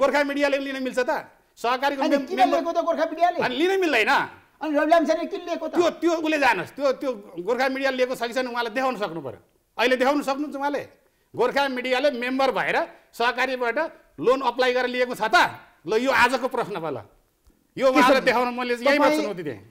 गोर्खा मिडियाले लिन मिल्छ त सहकारी अनि लिन मिल्दैन त्यो त्यो उसले जानुहोस् त्यो त्यो गोर्खा मिडियाले लिएको छ कि छैन उहाँले देखाउन सक्नु पऱ्यो अहिले देखाउन सक्नुहुन्छ उहाँले गोर्खा मिडियाले मेम्बर भएर सहकारीबाट लोन अप्लाई गरेर लिएको छ त ल यो आजको प्रश्न भयो ल यो उहाँलाई देखाउन मैले यहीँमा चुनौती दिएँ